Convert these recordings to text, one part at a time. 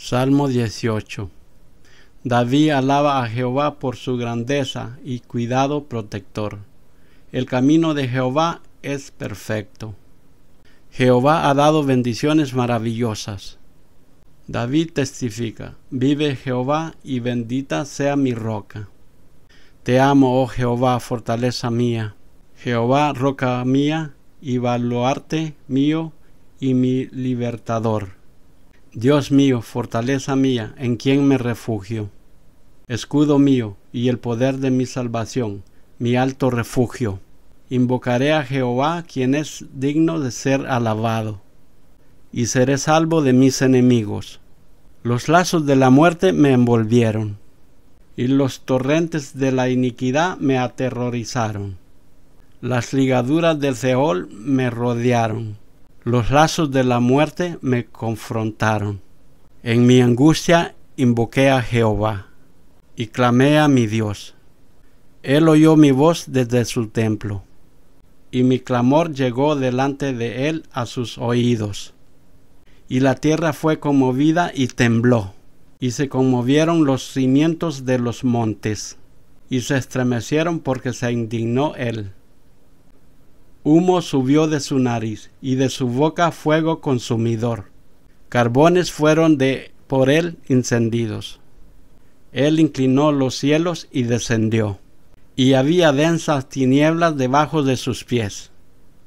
Salmo 18. David alaba a Jehová por su grandeza y cuidado protector. El camino de Jehová es perfecto. Jehová ha dado bendiciones maravillosas. David testifica, vive Jehová y bendita sea mi roca. Te amo, oh Jehová, fortaleza mía. Jehová, roca mía, y baluarte mío y mi libertador. Dios mío, fortaleza mía, en quien me refugio, escudo mío y el poder de mi salvación, mi alto refugio. Invocaré a Jehová, quien es digno de ser alabado, y seré salvo de mis enemigos. Los lazos de la muerte me envolvieron, y los torrentes de la iniquidad me aterrorizaron. Las ligaduras del Seol me rodearon los lazos de la muerte me confrontaron. En mi angustia invoqué a Jehová y clamé a mi Dios. Él oyó mi voz desde su templo, y mi clamor llegó delante de él a sus oídos. Y la tierra fue conmovida y tembló, y se conmovieron los cimientos de los montes, y se estremecieron porque se indignó él. Humo subió de su nariz y de su boca fuego consumidor. Carbones fueron de por él encendidos. Él inclinó los cielos y descendió. Y había densas tinieblas debajo de sus pies.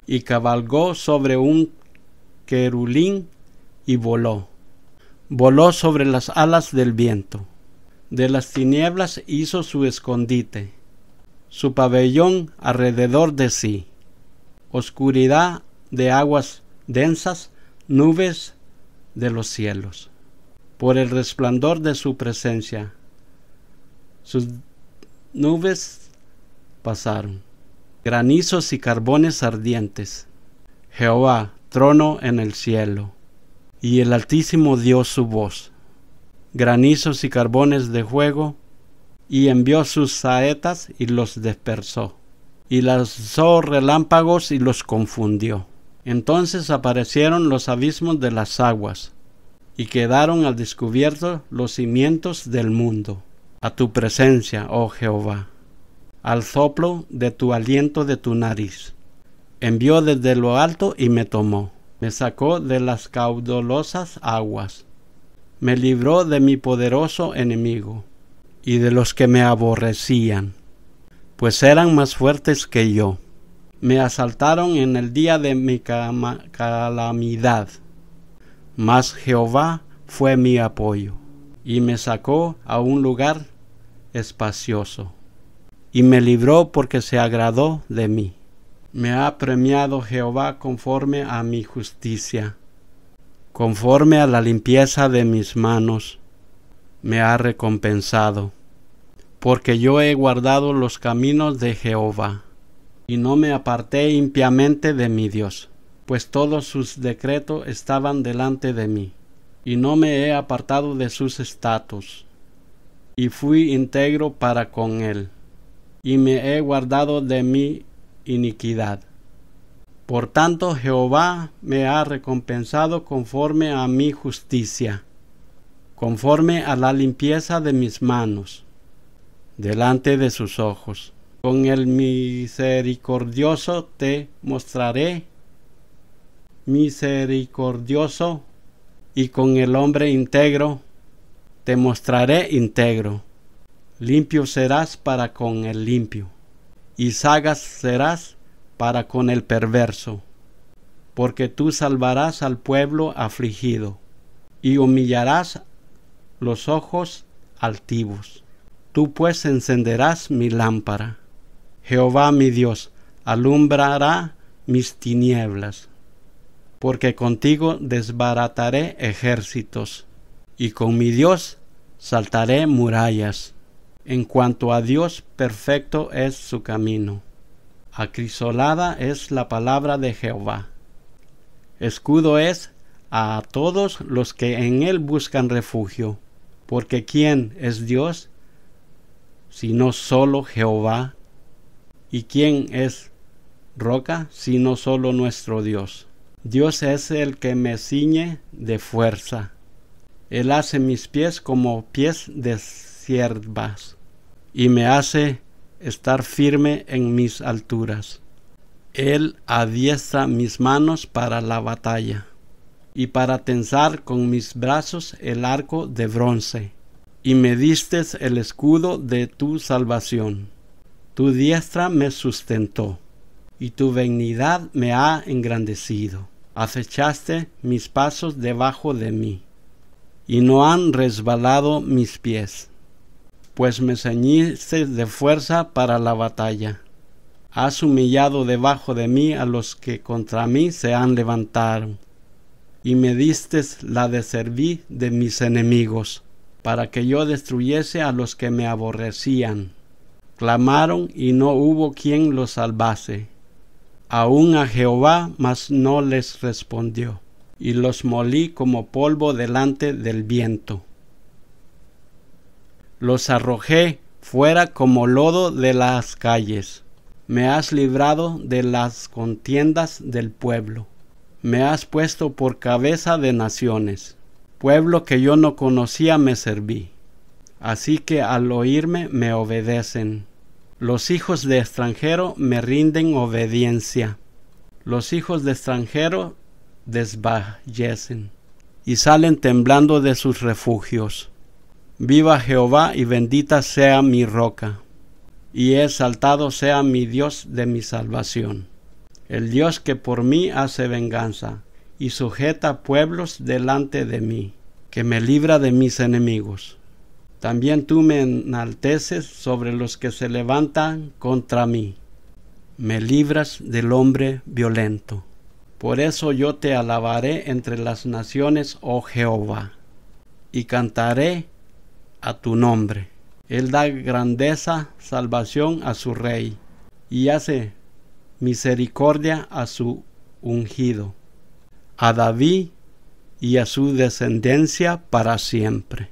Y cabalgó sobre un querulín y voló. Voló sobre las alas del viento. De las tinieblas hizo su escondite, su pabellón alrededor de sí oscuridad de aguas densas, nubes de los cielos, por el resplandor de su presencia. Sus nubes pasaron, granizos y carbones ardientes. Jehová, trono en el cielo, y el Altísimo dio su voz, granizos y carbones de fuego, y envió sus saetas y los dispersó y lanzó relámpagos y los confundió. Entonces aparecieron los abismos de las aguas, y quedaron al descubierto los cimientos del mundo. A tu presencia, oh Jehová, al soplo de tu aliento de tu nariz. Envió desde lo alto y me tomó, me sacó de las caudolosas aguas, me libró de mi poderoso enemigo y de los que me aborrecían pues eran más fuertes que yo. Me asaltaron en el día de mi calamidad, mas Jehová fue mi apoyo, y me sacó a un lugar espacioso, y me libró porque se agradó de mí. Me ha premiado Jehová conforme a mi justicia, conforme a la limpieza de mis manos, me ha recompensado porque yo he guardado los caminos de Jehová, y no me aparté impiamente de mi Dios, pues todos sus decretos estaban delante de mí, y no me he apartado de sus estatus, y fui íntegro para con él, y me he guardado de mi iniquidad. Por tanto Jehová me ha recompensado conforme a mi justicia, conforme a la limpieza de mis manos delante de sus ojos. Con el misericordioso te mostraré misericordioso y con el hombre íntegro te mostraré íntegro. Limpio serás para con el limpio y sagas serás para con el perverso, porque tú salvarás al pueblo afligido y humillarás los ojos altivos. Tú pues encenderás mi lámpara. Jehová mi Dios alumbrará mis tinieblas, porque contigo desbarataré ejércitos, y con mi Dios saltaré murallas. En cuanto a Dios, perfecto es su camino. Acrisolada es la palabra de Jehová. Escudo es a todos los que en él buscan refugio, porque ¿quién es Dios? sino solo Jehová. ¿Y quién es roca, sino solo nuestro Dios? Dios es el que me ciñe de fuerza. Él hace mis pies como pies de siervas, y me hace estar firme en mis alturas. Él adiestra mis manos para la batalla y para tensar con mis brazos el arco de bronce y me diste el escudo de tu salvación. Tu diestra me sustentó, y tu benignidad me ha engrandecido. Acechaste mis pasos debajo de mí, y no han resbalado mis pies, pues me ceñiste de fuerza para la batalla. Has humillado debajo de mí a los que contra mí se han levantado, y me diste la de servir de mis enemigos para que yo destruyese a los que me aborrecían. Clamaron y no hubo quien los salvase. Aun a Jehová, mas no les respondió, y los molí como polvo delante del viento. Los arrojé fuera como lodo de las calles. Me has librado de las contiendas del pueblo. Me has puesto por cabeza de naciones. Pueblo que yo no conocía me serví. Así que al oírme me obedecen. Los hijos de extranjero me rinden obediencia. Los hijos de extranjero desvallecen y salen temblando de sus refugios. Viva Jehová y bendita sea mi roca, y exaltado sea mi Dios de mi salvación, el Dios que por mí hace venganza, y sujeta pueblos delante de mí, que me libra de mis enemigos. También tú me enalteces sobre los que se levantan contra mí. Me libras del hombre violento. Por eso yo te alabaré entre las naciones, oh Jehová, y cantaré a tu nombre. Él da grandeza, salvación a su rey, y hace misericordia a su ungido a David y a su descendencia para siempre.